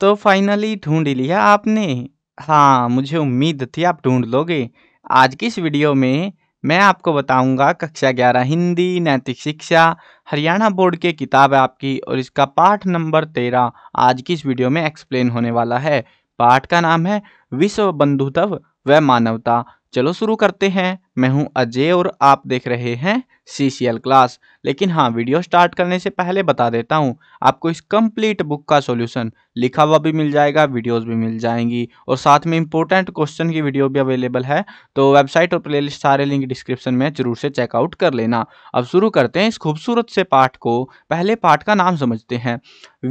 तो फाइनली ढूंढ लिया आपने हाँ मुझे उम्मीद थी आप ढूंढ लोगे आज की इस वीडियो में मैं आपको बताऊंगा कक्षा ग्यारह हिंदी नैतिक शिक्षा हरियाणा बोर्ड की किताब है आपकी और इसका पाठ नंबर तेरह आज की इस वीडियो में एक्सप्लेन होने वाला है पाठ का नाम है विश्व बंधुत्व व मानवता चलो शुरू करते हैं मैं हूं अजय और आप देख रहे हैं सी सी एल क्लास लेकिन हाँ वीडियो स्टार्ट करने से पहले बता देता हूँ आपको इस कंप्लीट बुक का सॉल्यूशन लिखा हुआ भी मिल जाएगा वीडियोस भी मिल जाएंगी और साथ में इंपॉर्टेंट क्वेश्चन की वीडियो भी अवेलेबल है तो वेबसाइट और प्लेलिस्ट सारे लिंक डिस्क्रिप्शन में जरूर से चेकआउट कर लेना अब शुरू करते हैं इस खूबसूरत से पाठ को पहले पाठ का नाम समझते हैं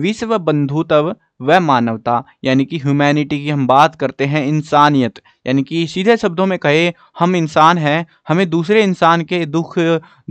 विश्व बंधुत्व वह मानवता यानी कि ह्यूमैनिटी की हम बात करते हैं इंसानियत यानी कि सीधे शब्दों में कहे हम इंसान हैं हमें दूसरे इंसान के दुख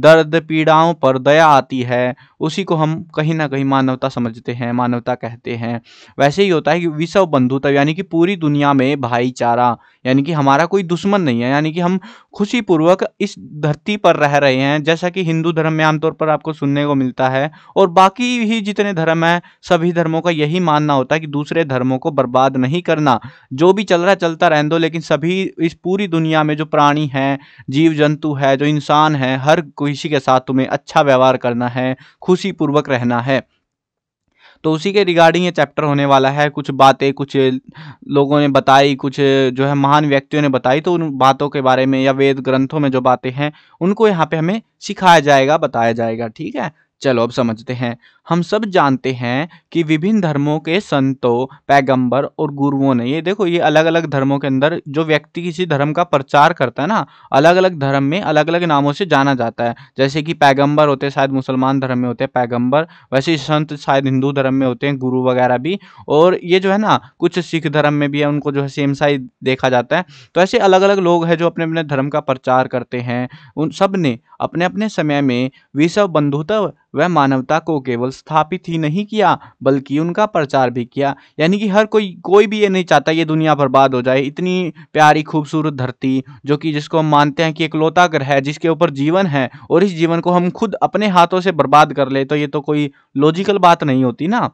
दर्द पीड़ाओं पर दया आती है उसी को हम कहीं ना कहीं मानवता समझते हैं मानवता कहते हैं वैसे ही होता है कि विश्व बंधुत्व यानी कि पूरी दुनिया में भाईचारा यानी कि हमारा कोई दुश्मन नहीं है यानी कि हम खुशी पूर्वक इस धरती पर रह रहे हैं जैसा कि हिंदू धर्म में आमतौर पर आपको सुनने को मिलता है और बाकी ही जितने धर्म हैं सभी धर्मों का यही मानना होता है कि दूसरे धर्मों को बर्बाद नहीं करना जो भी चल रहा चलता रहने दो लेकिन सभी इस पूरी दुनिया में जो प्राणी हैं जीव जंतु है जो इंसान है हर किसी के साथ तुम्हें अच्छा व्यवहार करना है खुशी पूर्वक रहना है तो उसी के रिगार्डिंग ये चैप्टर होने वाला है कुछ बातें कुछ लोगों ने बताई कुछ जो है महान व्यक्तियों ने बताई तो उन बातों के बारे में या वेद ग्रंथों में जो बातें हैं उनको यहाँ पे हमें सिखाया जाएगा बताया जाएगा ठीक है चलो अब समझते हैं हम सब जानते हैं कि विभिन्न धर्मों के संतों पैगंबर और गुरुओं ने ये देखो ये अलग अलग धर्मों के अंदर जो व्यक्ति किसी धर्म का प्रचार करता है ना अलग अलग धर्म में अलग अलग नामों से जाना जाता है जैसे कि पैगंबर होते हैं शायद मुसलमान धर्म में होते हैं पैगंबर वैसे संत शायद हिंदू धर्म में होते हैं गुरु वगैरह भी और ये जो है ना कुछ सिख धर्म में भी है उनको जो है सेम साइज देखा जाता है तो ऐसे अलग अलग लोग हैं जो अपने अपने धर्म का प्रचार करते हैं उन सब ने अपने अपने समय में विश्व बंधुत्व व मानवता को केवल स्थापित ही नहीं किया बल्कि उनका प्रचार भी किया यानी कि हर कोई कोई भी ये नहीं चाहता ये दुनिया बर्बाद हो जाए इतनी प्यारी खूबसूरत धरती जो कि जिसको हम मानते हैं कि एकलौता ग्रह है जिसके ऊपर जीवन है और इस जीवन को हम खुद अपने हाथों से बर्बाद कर ले तो ये तो कोई लॉजिकल बात नहीं होती ना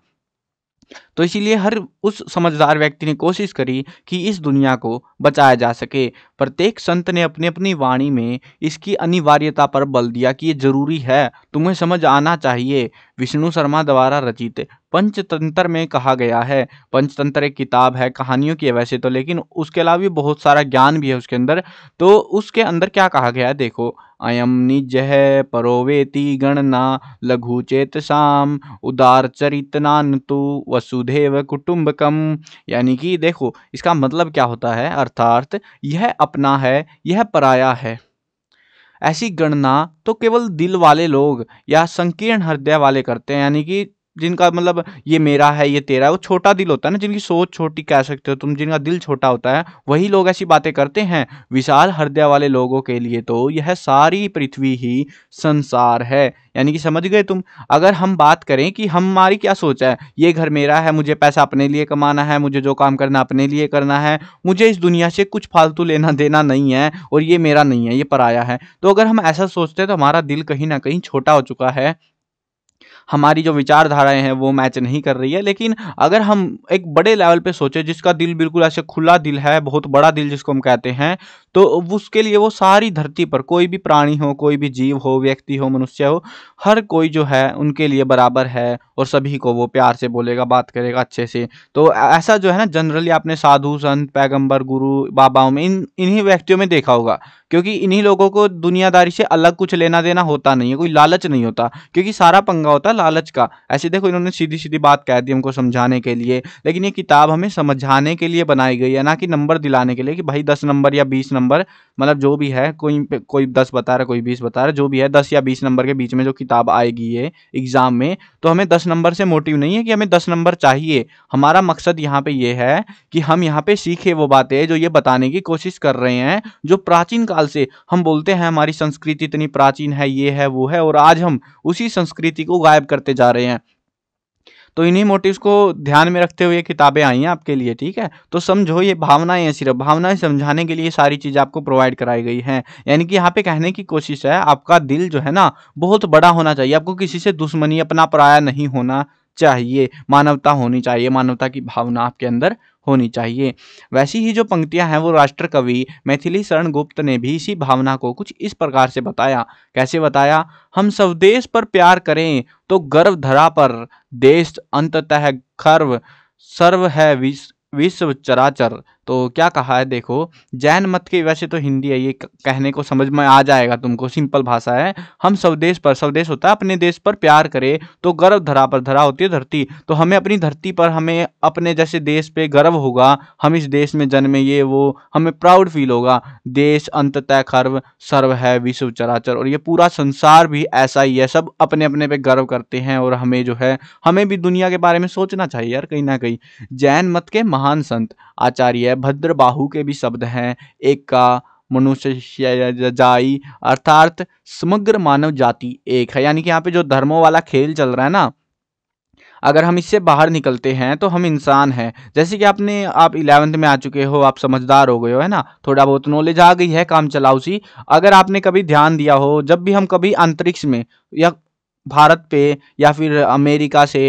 तो इसीलिए हर उस समझदार व्यक्ति ने कोशिश करी कि इस दुनिया को बचाया जा सके प्रत्येक संत ने अपनी अपनी वाणी में इसकी अनिवार्यता पर बल दिया कि ये जरूरी है तुम्हें समझ आना चाहिए विष्णु शर्मा द्वारा रचित पंचतंत्र में कहा गया है पंचतंत्र एक किताब है कहानियों की है वैसे तो लेकिन उसके अलावा भी बहुत सारा ज्ञान भी है उसके अंदर तो उसके अंदर क्या कहा गया है देखो अयम निज है परोवेति गणना लघु चेत शाम उदार चरितनान तु वसुधेव कुटुम्बकम यानी कि देखो इसका मतलब क्या होता है अर्थात यह अपना है यह पराया है ऐसी गणना तो केवल दिल वाले लोग या संकीर्ण हृदय वाले करते हैं यानी कि जिनका मतलब ये मेरा है ये तेरा है वो छोटा दिल होता है ना जिनकी सोच छोटी कह सकते हो तुम जिनका दिल छोटा होता है वही लोग ऐसी बातें करते हैं विशाल हृदय वाले लोगों के लिए तो यह सारी पृथ्वी ही संसार है यानी कि समझ गए तुम अगर हम बात करें कि हमारी क्या सोच है ये घर मेरा है मुझे पैसा अपने लिए कमाना है मुझे जो काम करना अपने लिए करना है मुझे इस दुनिया से कुछ फालतू लेना देना नहीं है और ये मेरा नहीं है ये पराया है तो अगर हम ऐसा सोचते हैं तो हमारा दिल कहीं ना कहीं छोटा हो चुका है हमारी जो विचारधाराएं हैं वो मैच नहीं कर रही है लेकिन अगर हम एक बड़े लेवल पे सोचें जिसका दिल बिल्कुल ऐसे खुला दिल है बहुत बड़ा दिल जिसको हम कहते हैं तो उसके लिए वो सारी धरती पर कोई भी प्राणी हो कोई भी जीव हो व्यक्ति हो मनुष्य हो हर कोई जो है उनके लिए बराबर है और सभी को वो प्यार से बोलेगा बात करेगा अच्छे से तो ऐसा जो है ना जनरली आपने साधु संत पैगंबर गुरु बाबाओं में इन इन्हीं व्यक्तियों में देखा होगा क्योंकि इन्हीं लोगों को दुनियादारी से अलग कुछ लेना देना होता नहीं है कोई लालच नहीं होता क्योंकि सारा पंगा होता है लालच का ऐसे देखो इन्होंने सीधी सीधी बात कह दी हमको समझाने के लिए लेकिन ये किताब हमें समझाने के लिए बनाई गई है ना कि नंबर दिलाने के लिए कि भाई दस नंबर या बीस नंबर मतलब जो भी है कोई कोई दस बता रहा कोई बीस बता रहा जो भी है दस या बीस नंबर के बीच में जो किताब आएगी ये एग्ज़ाम में तो हमें दस नंबर से मोटिव नहीं है कि हमें दस नंबर चाहिए हमारा मकसद यहाँ पे ये है कि हम यहाँ पे सीखे वो बातें जो ये बताने की कोशिश कर रहे हैं जो प्राचीन काल काल से हम बोलते हैं हमारी संस्कृति इतनी प्राचीन है ये है वो है और आज हम उसी संस्कृति को गायब करते जा रहे हैं तो इन्हीं मोटिव्स को ध्यान में रखते हुए किताबें आई हैं आपके लिए ठीक है तो समझो ये भावनाएं हैं सिर्फ भावनाएं समझाने के लिए सारी चीज़ आपको प्रोवाइड कराई गई हैं यानी कि यहाँ पे कहने की कोशिश है आपका दिल जो है ना बहुत बड़ा होना चाहिए आपको किसी से दुश्मनी अपना पराया नहीं होना चाहिए मानवता होनी चाहिए मानवता की भावना आपके अंदर होनी चाहिए वैसी ही जो पंक्तियां हैं वो राष्ट्र कवि मैथिली शरण गुप्त ने भी इसी भावना को कुछ इस प्रकार से बताया कैसे बताया हम स्वदेश पर प्यार करें तो गर्व धरा पर देश अंततः खर्व सर्व है विश्व विश्व चराचर तो क्या कहा है देखो जैन मत के वैसे तो हिंदी है ये कहने को समझ में आ जाएगा तुमको सिंपल भाषा है हम स्वदेश पर स्वदेश होता है अपने देश पर प्यार करे तो गर्व धरा पर धरा होती है धरती तो हमें अपनी धरती पर हमें अपने जैसे देश पे गर्व होगा हम इस देश में जन्मे ये वो हमें प्राउड फील होगा देश तय खर्व सर्व है विश्व चराचर और ये पूरा संसार भी ऐसा ही है सब अपने अपने पे गर्व करते हैं और हमें जो है हमें भी दुनिया के बारे में सोचना चाहिए यार कहीं ना कहीं जैन मत के महान संत आचार्य है भद्र बाहु के भी शब्द हैं एक का मनुष्य जाई अर्थात समग्र मानव जाति एक है यानी कि यहाँ पे जो धर्मों वाला खेल चल रहा है ना अगर हम इससे बाहर निकलते हैं तो हम इंसान हैं जैसे कि आपने आप इलेवंथ में आ चुके हो आप समझदार हो गए हो है ना थोड़ा बहुत नॉलेज आ गई है काम चलाओ सी अगर आपने कभी ध्यान दिया हो जब भी हम कभी अंतरिक्ष में या भारत पे या फिर अमेरिका से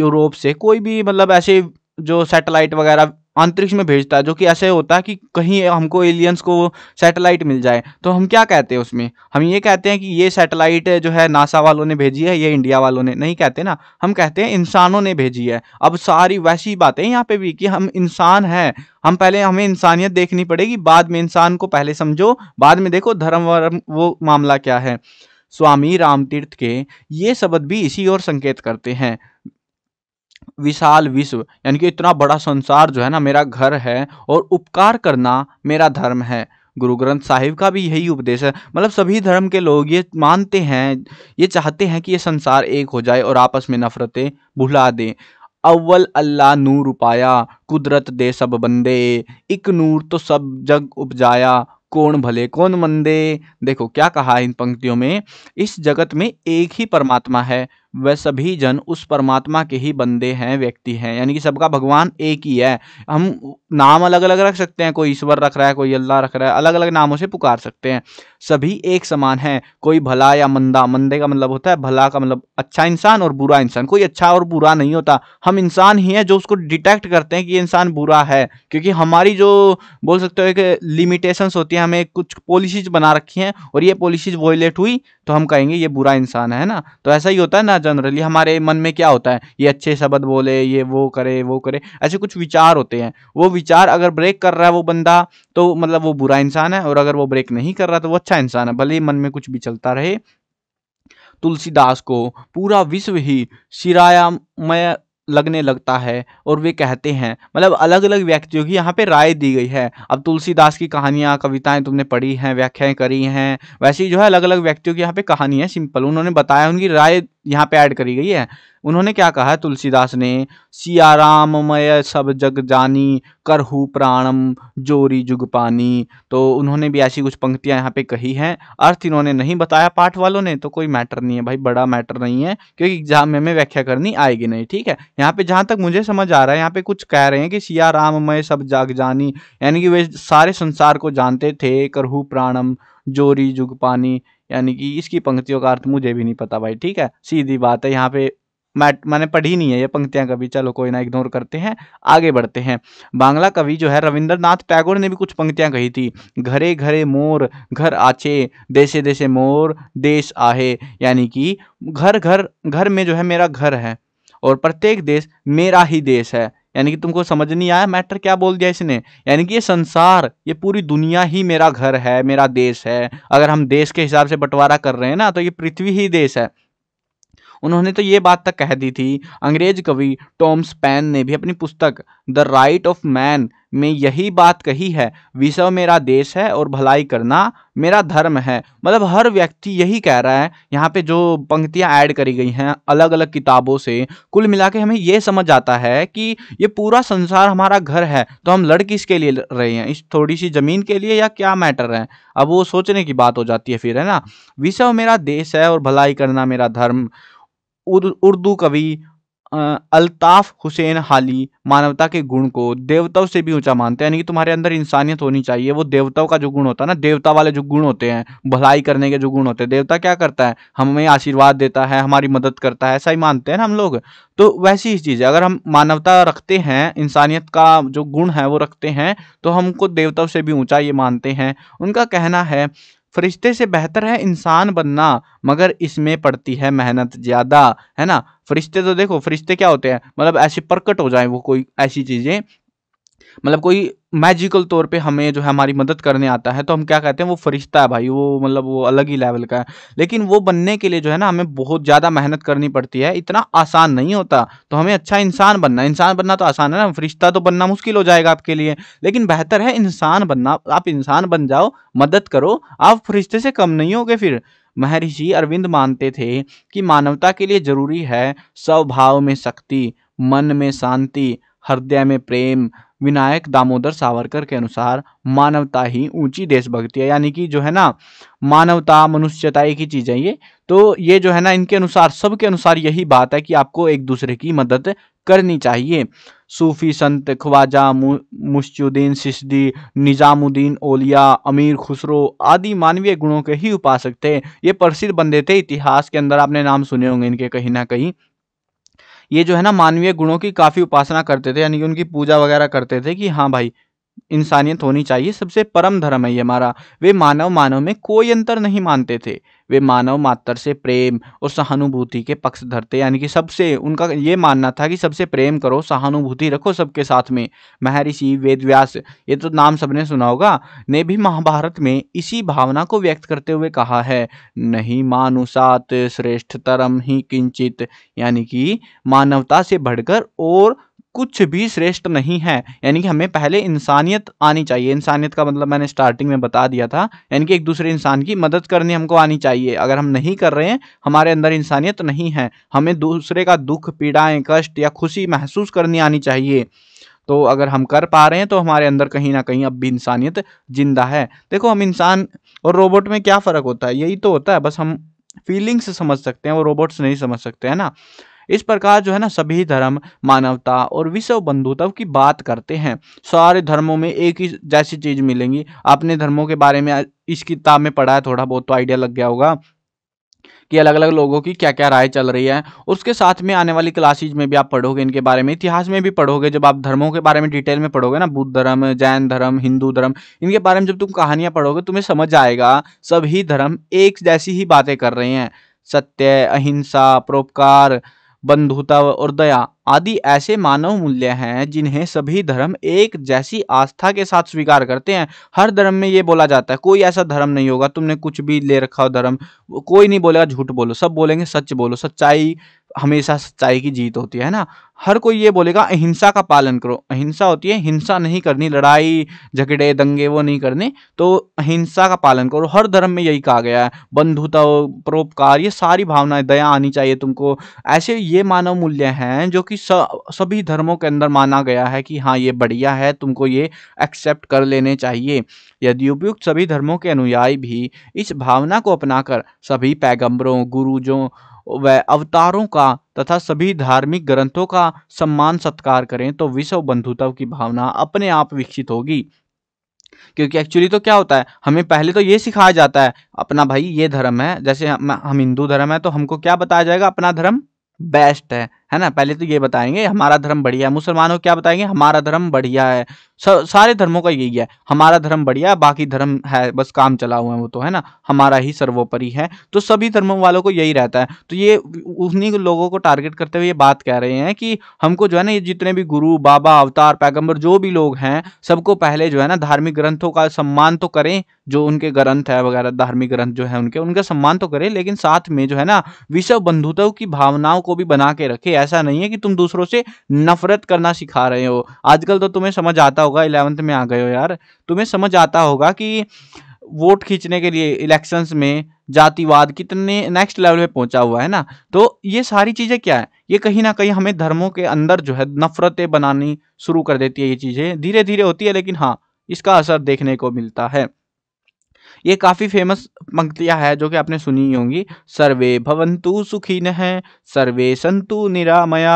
यूरोप से कोई भी मतलब ऐसे जो सैटेलाइट वगैरह अंतरिक्ष में भेजता है जो कि ऐसे होता है कि कहीं हमको एलियंस को सैटेलाइट मिल जाए तो हम क्या कहते हैं उसमें हम ये कहते हैं कि ये सैटेलाइट जो है नासा वालों ने भेजी है ये इंडिया वालों ने नहीं कहते ना हम कहते हैं इंसानों ने भेजी है अब सारी वैसी बातें यहाँ पे भी कि हम इंसान हैं हम पहले हमें इंसानियत देखनी पड़ेगी बाद में इंसान को पहले समझो बाद में देखो धर्म वर्म वो मामला क्या है स्वामी रामतीर्थ के ये शब्द भी इसी ओर संकेत करते हैं विशाल विश्व यानी कि इतना बड़ा संसार जो है ना मेरा घर है और उपकार करना मेरा धर्म है गुरु ग्रंथ साहिब का भी यही उपदेश है मतलब सभी धर्म के लोग ये मानते हैं ये चाहते हैं कि ये संसार एक हो जाए और आपस में नफरतें भुला दें अव्वल अल्लाह नूर उपाया कुदरत दे सब बंदे एक नूर तो सब जग उपजाया कौन भले कौन मंदे देखो क्या कहा इन पंक्तियों में इस जगत में एक ही परमात्मा है वह सभी जन उस परमात्मा के ही बंदे हैं व्यक्ति हैं यानी कि सबका भगवान एक ही है हम नाम अलग अलग रख सकते हैं कोई ईश्वर रख रहा है कोई अल्लाह रख रहा है अलग अलग नामों से पुकार सकते हैं सभी एक समान है कोई भला या मंदा मंदे का मतलब होता है भला का मतलब अच्छा इंसान और बुरा इंसान कोई अच्छा और बुरा नहीं होता हम इंसान ही हैं जो उसको डिटेक्ट करते हैं कि ये इंसान बुरा है क्योंकि हमारी जो बोल सकते हो एक लिमिटेशंस होती है हमें कुछ पॉलिसीज बना रखी हैं और ये पॉलिसीज वोलेट हुई तो हम कहेंगे ये बुरा इंसान है ना तो ऐसा ही होता है ना जनरली हमारे मन में क्या होता है ये अच्छे शब्द बोले ये वो करे वो करे ऐसे कुछ विचार होते हैं वो विचार अगर ब्रेक कर रहा है वो बंदा तो मतलब वो बुरा इंसान है और अगर वो ब्रेक नहीं कर रहा तो वो अच्छा इंसान है भले ही मन में कुछ भी चलता रहे तुलसीदास को पूरा विश्व ही सिरायामय लगने लगता है और वे कहते हैं मतलब अलग अलग व्यक्तियों की यहाँ पे राय दी गई है अब तुलसीदास की कहानियाँ कविताएं तुमने पढ़ी हैं व्याख्याएं करी हैं वैसे ही जो है अलग अलग व्यक्तियों की यहाँ पे कहानी है सिंपल उन्होंने बताया उनकी राय यहाँ पे ऐड करी गई है उन्होंने क्या कहा तुलसीदास ने सिया मय सब जग जानी करहू प्राणम जोरी जुग पानी तो उन्होंने भी ऐसी कुछ पंक्तियां यहाँ पे कही हैं अर्थ इन्होंने नहीं बताया पाठ वालों ने तो कोई मैटर नहीं है भाई बड़ा मैटर नहीं है क्योंकि एग्जाम में हमें व्याख्या करनी आएगी नहीं ठीक है यहाँ पे जहाँ तक मुझे समझ आ रहा है यहाँ पे कुछ कह रहे हैं कि सिया मय सब जग जानी यानी कि वे सारे संसार को जानते थे करहु प्राणम जोरी जुग पानी यानी कि इसकी पंक्तियों का अर्थ मुझे भी नहीं पता भाई ठीक है सीधी बात है यहाँ पे मैट मैंने पढ़ी नहीं है ये पंक्तियाँ कभी चलो कोई ना इग्नोर करते हैं आगे बढ़ते हैं बांग्ला कवि जो है रविंद्रनाथ टैगोर ने भी कुछ पंक्तियाँ कही थी घरे घरे मोर घर आचे देशे देशे मोर देश आहे यानी कि घर घर घर में जो है मेरा घर है और प्रत्येक देश मेरा ही देश है यानी कि तुमको समझ नहीं आया मैटर क्या बोल दिया इसने यानी कि ये संसार ये पूरी दुनिया ही मेरा घर है मेरा देश है अगर हम देश के हिसाब से बंटवारा कर रहे हैं ना तो ये पृथ्वी ही देश है उन्होंने तो ये बात तक कह दी थी अंग्रेज कवि टॉम्स पैन ने भी अपनी पुस्तक द राइट ऑफ मैन में यही बात कही है विश्व मेरा देश है और भलाई करना मेरा धर्म है मतलब हर व्यक्ति यही कह रहा है यहाँ पे जो पंक्तियाँ ऐड करी गई हैं अलग अलग किताबों से कुल मिला के हमें ये समझ आता है कि ये पूरा संसार हमारा घर है तो हम लड़ किसके लिए रहे हैं इस थोड़ी सी ज़मीन के लिए या क्या मैटर है अब वो सोचने की बात हो जाती है फिर है ना विश्व मेरा देश है और भलाई करना मेरा धर्म उर्दू कवि अल्ताफ हुसैन हाली मानवता के गुण को देवताओं से भी ऊंचा मानते हैं यानी कि तुम्हारे अंदर इंसानियत होनी चाहिए वो देवताओं का जो गुण होता है ना देवता वाले जो गुण होते हैं भलाई करने के जो गुण होते हैं देवता क्या करता है हमें आशीर्वाद देता है हमारी मदद करता है ऐसा ही मानते हैं ना हम लोग तो वैसी ही चीज़ है अगर हम मानवता रखते हैं इंसानियत का जो गुण है वो रखते हैं तो हमको देवताओं से भी ऊँचा ये मानते हैं उनका कहना है फरिश्ते से बेहतर है इंसान बनना मगर इसमें पड़ती है मेहनत ज़्यादा है ना फरिश्ते तो देखो फरिश्ते क्या होते हैं मतलब ऐसे प्रकट हो जाए वो कोई ऐसी चीज़ें मतलब कोई मैजिकल तौर पे हमें जो है हमारी मदद करने आता है तो हम क्या कहते हैं वो फरिश्ता है भाई वो मतलब वो अलग ही लेवल का है लेकिन वो बनने के लिए जो है ना हमें बहुत ज़्यादा मेहनत करनी पड़ती है इतना आसान नहीं होता तो हमें अच्छा इंसान बनना इंसान बनना तो आसान है ना फरिश्ता तो बनना मुश्किल हो जाएगा आपके लिए लेकिन बेहतर है इंसान बनना आप इंसान बन जाओ मदद करो आप फरिश्ते से कम नहीं होगे फिर महर्षि अरविंद मानते थे कि मानवता के लिए जरूरी है स्वभाव में शक्ति मन में शांति हृदय में प्रेम विनायक दामोदर सावरकर के अनुसार मानवता ही ऊंची देशभक्ति है यानी कि जो है ना मानवता मनुष्यता एक ही चीज़ है ये तो ये जो है ना इनके अनुसार सबके अनुसार यही बात है कि आपको एक दूसरे की मदद करनी चाहिए सूफी संत ख्वाजा मु, मुश्तुद्दीन निज़ामुद्दीन ओलिया अमीर खुसरो आदि मानवीय गुणों के ही उपासक थे ये प्रसिद्ध बंदे थे इतिहास के अंदर आपने नाम सुने होंगे इनके कहीं ना कहीं ये जो है ना मानवीय गुणों की काफ़ी उपासना करते थे यानी कि उनकी पूजा वगैरह करते थे कि हाँ भाई इंसानियत होनी चाहिए सबसे परम धर्म है ये हमारा वे मानव मानव में कोई अंतर नहीं मानते थे वे मानव मात्र से प्रेम और सहानुभूति के पक्ष धरते यानी कि सबसे उनका ये मानना था कि सबसे प्रेम करो सहानुभूति रखो सबके साथ में महर्षि वेदव्यास ये तो नाम सबने सुना होगा ने भी महाभारत में इसी भावना को व्यक्त करते हुए कहा है नहीं मानुसात श्रेष्ठतरम ही किंचित यानी कि मानवता से बढ़कर और कुछ भी श्रेष्ठ नहीं है यानी कि हमें पहले इंसानियत आनी चाहिए इंसानियत का मतलब मैंने स्टार्टिंग में बता दिया था यानी कि एक दूसरे इंसान की मदद करनी हमको आनी चाहिए अगर हम नहीं कर रहे हैं हमारे अंदर इंसानियत नहीं है हमें दूसरे का दुख पीड़ाएँ कष्ट या खुशी महसूस करनी आनी चाहिए तो अगर हम कर पा रहे हैं तो हमारे अंदर कहीं ना कहीं अब भी इंसानियत जिंदा है देखो हम इंसान और रोबोट में क्या फ़र्क होता है यही तो होता है बस हम फीलिंग्स समझ सकते हैं वो रोबोट्स नहीं समझ सकते है ना इस प्रकार जो है ना सभी धर्म मानवता और विश्व बंधुत्व की बात करते हैं सारे धर्मों में एक ही जैसी चीज मिलेंगी आपने धर्मों के बारे में इस किताब में पढ़ा है थोड़ा बहुत तो आइडिया लग गया होगा कि अलग अलग लोगों की क्या क्या राय चल रही है उसके साथ में आने वाली क्लासेज में भी आप पढ़ोगे इनके बारे में इतिहास में भी पढ़ोगे जब आप धर्मों के बारे में डिटेल में पढ़ोगे ना बुद्ध धर्म जैन धर्म हिंदू धर्म इनके बारे में जब तुम कहानियां पढ़ोगे तुम्हें समझ आएगा सभी धर्म एक जैसी ही बातें कर रहे हैं सत्य अहिंसा परोपकार बंधुता और दया आदि ऐसे मानव मूल्य हैं जिन्हें सभी धर्म एक जैसी आस्था के साथ स्वीकार करते हैं हर धर्म में ये बोला जाता है कोई ऐसा धर्म नहीं होगा तुमने कुछ भी ले रखा हो धर्म कोई नहीं बोलेगा झूठ बोलो सब बोलेंगे सच बोलो सच्चाई हमेशा सच्चाई की जीत होती है ना हर कोई ये बोलेगा अहिंसा का पालन करो अहिंसा होती है हिंसा नहीं करनी लड़ाई झगड़े दंगे वो नहीं करने तो अहिंसा का पालन करो हर धर्म में यही कहा गया है बंधुता परोपकार ये सारी भावनाएं दया आनी चाहिए तुमको ऐसे ये मानव मूल्य हैं जो कि सभी धर्मों के अंदर माना गया है कि हाँ ये बढ़िया है तुमको ये एक्सेप्ट कर लेने चाहिए यदि उपयुक्त सभी धर्मों के अनुयायी भी इस भावना को अपनाकर सभी पैगम्बरों गुरुजों व अवतारों का तथा सभी धार्मिक ग्रंथों का सम्मान सत्कार करें तो विश्व बंधुत्व की भावना अपने आप विकसित होगी क्योंकि एक्चुअली तो क्या होता है हमें पहले तो ये सिखाया जाता है अपना भाई ये धर्म है जैसे हम, हम हिंदू धर्म है तो हमको क्या बताया जाएगा अपना धर्म बेस्ट है है ना पहले तो ये बताएंगे हमारा धर्म बढ़िया है मुसलमानों क्या बताएंगे हमारा धर्म बढ़िया है सारे धर्मों का यही है हमारा धर्म बढ़िया है बाकी धर्म है बस काम चला हुआ है वो तो है ना हमारा ही सर्वोपरि है तो सभी धर्मों वालों को यही रहता है तो ये उन्हीं लोगों को टारगेट करते हुए ये बात कह रहे हैं कि हमको जो है ना ये जितने भी गुरु बाबा अवतार पैगम्बर जो भी लोग हैं सबको पहले जो है ना धार्मिक ग्रंथों का सम्मान तो करें जो उनके ग्रंथ है वगैरह धार्मिक ग्रंथ जो है उनके उनका सम्मान तो करें लेकिन साथ में जो है ना विश्व बंधुत्व की भावनाओं को भी बना के रखे ऐसा नहीं है कि तुम दूसरों से नफरत करना सिखा रहे हो आजकल तो तुम्हें समझ आता होगा इलेवंथ में आ गए हो यार तुम्हें समझ आता होगा कि वोट खींचने के लिए इलेक्शंस में जातिवाद कितने नेक्स्ट लेवल पे पहुंचा हुआ है ना तो ये सारी चीज़ें क्या है ये कहीं ना कहीं हमें धर्मों के अंदर जो है नफरतें बनानी शुरू कर देती है ये चीज़ें धीरे धीरे होती है लेकिन हाँ इसका असर देखने को मिलता है ये काफ़ी फेमस पंक्तियां है जो कि आपने सुनी होंगी सर्वे भवंतु सुखी न है सर्वे निरामया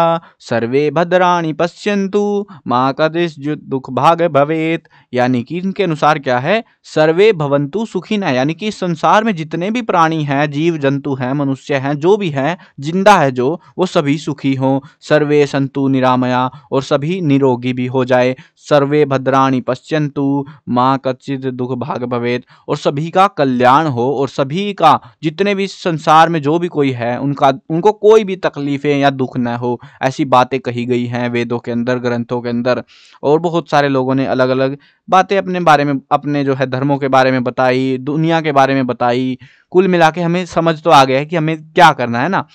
सर्वे भद्राणी पश्यंतु माँ का दुख भाग भवेत यानी कि इनके अनुसार क्या है सर्वे भवंतु सुखी न यानी कि संसार में जितने भी प्राणी हैं जीव जंतु हैं मनुष्य हैं जो भी हैं जिंदा है जो वो सभी सुखी हो सर्वे संतु निरामया और सभी निरोगी भी हो जाए सर्वे भद्राणी पश्यंतु माँ कचित दुख भाग भवेत और सभी का कल्याण हो और सभी का जितने भी संसार में जो भी कोई है उनका उनको कोई कोई भी तकलीफ़ें या दुख ना हो ऐसी बातें कही गई हैं वेदों के अंदर ग्रंथों के अंदर और बहुत सारे लोगों ने अलग अलग बातें अपने बारे में अपने जो है धर्मों के बारे में बताई दुनिया के बारे में बताई कुल मिला के हमें समझ तो आ गया है कि हमें क्या करना है ना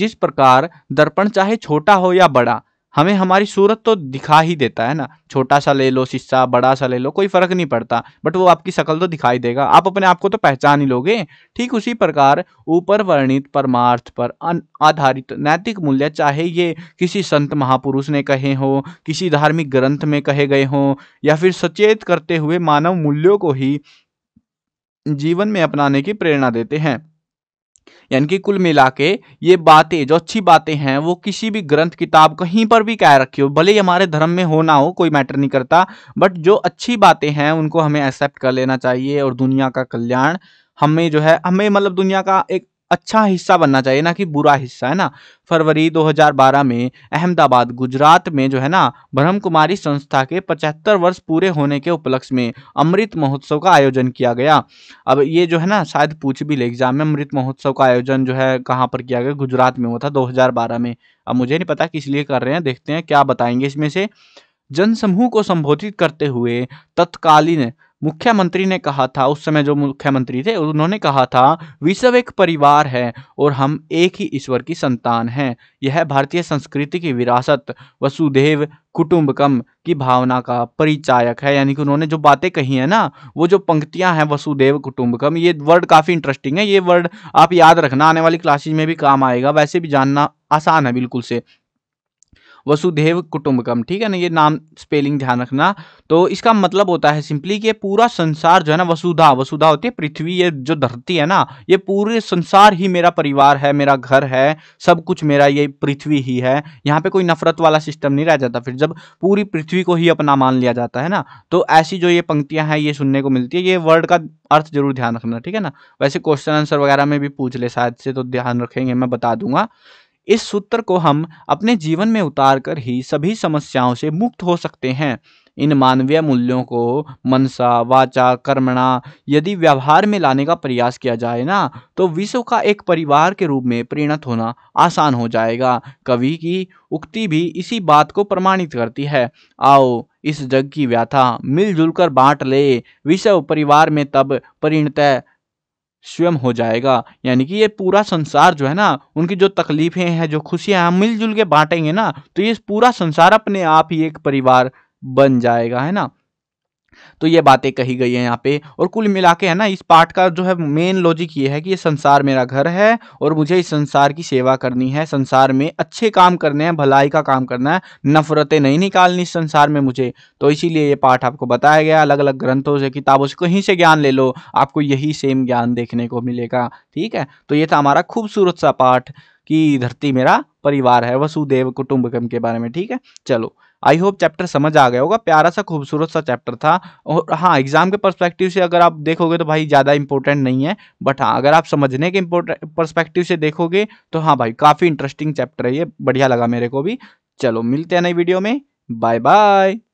जिस प्रकार दर्पण चाहे छोटा हो या बड़ा हमें हमारी सूरत तो दिखा ही देता है ना छोटा सा ले लो शिस्सा बड़ा सा ले लो कोई फ़र्क नहीं पड़ता बट वो आपकी शक्ल तो दिखाई देगा आप अपने आप को तो पहचान ही लोगे ठीक उसी प्रकार ऊपर वर्णित परमार्थ पर आधारित नैतिक मूल्य चाहे ये किसी संत महापुरुष ने कहे हो किसी धार्मिक ग्रंथ में कहे गए हों या फिर सचेत करते हुए मानव मूल्यों को ही जीवन में अपनाने की प्रेरणा देते हैं यानी कि कुल मिला के ये बातें जो अच्छी बातें हैं वो किसी भी ग्रंथ किताब कहीं पर भी कह रखी हो भले ही हमारे धर्म में हो ना हो कोई मैटर नहीं करता बट जो अच्छी बातें हैं उनको हमें एक्सेप्ट कर लेना चाहिए और दुनिया का कल्याण हमें जो है हमें मतलब दुनिया का एक अच्छा हिस्सा बनना चाहिए ना कि बुरा हिस्सा है ना फरवरी 2012 में अहमदाबाद गुजरात में जो है ना ब्रह्म कुमारी संस्था के 75 वर्ष पूरे होने के उपलक्ष्य में अमृत महोत्सव का आयोजन किया गया अब ये जो है ना शायद पूछ भी ले एग्जाम में अमृत महोत्सव का आयोजन जो है कहाँ पर किया गया गुजरात में हुआ था दो में अब मुझे नहीं पता किस लिए कर रहे हैं देखते हैं क्या बताएंगे इसमें से जनसमूह को संबोधित करते हुए तत्कालीन मुख्यमंत्री ने कहा था उस समय जो मुख्यमंत्री थे उन्होंने कहा था विश्व एक परिवार है और हम एक ही ईश्वर की संतान हैं यह भारतीय संस्कृति की विरासत वसुदेव कुटुंबकम की भावना का परिचायक है यानी कि उन्होंने जो बातें कही है ना वो जो पंक्तियां हैं वसुदेव कुटुंबकम ये वर्ड काफ़ी इंटरेस्टिंग है ये वर्ड आप याद रखना आने वाली क्लासेज में भी काम आएगा वैसे भी जानना आसान है बिल्कुल से वसुधेव कुटुम्बकम ठीक है ना ये नाम स्पेलिंग ध्यान रखना तो इसका मतलब होता है सिंपली कि पूरा संसार जो है ना वसुधा वसुधा होती है पृथ्वी ये जो धरती है ना ये पूरे संसार ही मेरा परिवार है मेरा घर है सब कुछ मेरा ये पृथ्वी ही है यहाँ पे कोई नफरत वाला सिस्टम नहीं रह जाता फिर जब पूरी पृथ्वी को ही अपना मान लिया जाता है ना तो ऐसी जो ये पंक्तियां हैं ये सुनने को मिलती है ये वर्ड का अर्थ जरूर ध्यान रखना ठीक है ना वैसे क्वेश्चन आंसर वगैरह में भी पूछ ले शायद से तो ध्यान रखेंगे मैं बता दूंगा इस सूत्र को हम अपने जीवन में उतार कर ही सभी समस्याओं से मुक्त हो सकते हैं इन मानवीय मूल्यों को मनसा वाचा कर्मणा यदि व्यवहार में लाने का प्रयास किया जाए ना तो विश्व का एक परिवार के रूप में परिणत होना आसान हो जाएगा कवि की उक्ति भी इसी बात को प्रमाणित करती है आओ इस जग की व्याथा मिलजुल कर बांट ले विश्व परिवार में तब परिणत स्वयं हो जाएगा यानी कि ये पूरा संसार जो है ना उनकी जो तकलीफें हैं जो खुशियां हैं मिलजुल के बांटेंगे ना तो ये पूरा संसार अपने आप ही एक परिवार बन जाएगा है ना तो ये बातें कही गई है यहाँ पे और कुल मिला के है ना इस पाठ का जो है मेन लॉजिक ये है कि ये संसार मेरा घर है और मुझे इस संसार की सेवा करनी है संसार में अच्छे काम करने हैं भलाई का काम करना है नफरतें नहीं निकालनी इस संसार में मुझे तो इसीलिए ये पाठ आपको बताया गया अलग अलग ग्रंथों से किताबों से कहीं से ज्ञान ले लो आपको यही सेम ज्ञान देखने को मिलेगा ठीक है तो ये था हमारा खूबसूरत सा पाठ कि धरती मेरा परिवार है वसुदेव कुटुंबकम के बारे में ठीक है चलो आई होप चैप्टर समझ आ गया होगा प्यारा सा खूबसूरत सा चैप्टर था और हाँ एग्जाम के परस्पेक्टिव से अगर आप देखोगे तो भाई ज़्यादा इंपॉर्टेंट नहीं है बट हाँ अगर आप समझने के इम्पोर्टेंट परस्पेक्टिव से देखोगे तो हाँ भाई काफ़ी इंटरेस्टिंग चैप्टर है ये बढ़िया लगा मेरे को भी चलो मिलते हैं नई वीडियो में बाय बाय